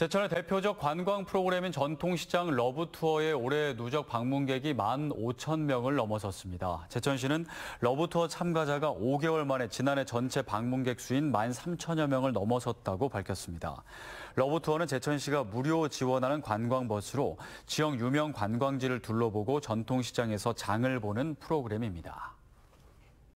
제천의 대표적 관광 프로그램인 전통시장 러브투어의 올해 누적 방문객이 1만 5천 명을 넘어섰습니다. 제천시는 러브투어 참가자가 5개월 만에 지난해 전체 방문객 수인 1만 3천여 명을 넘어섰다고 밝혔습니다. 러브투어는 제천시가 무료 지원하는 관광버스로 지역 유명 관광지를 둘러보고 전통시장에서 장을 보는 프로그램입니다.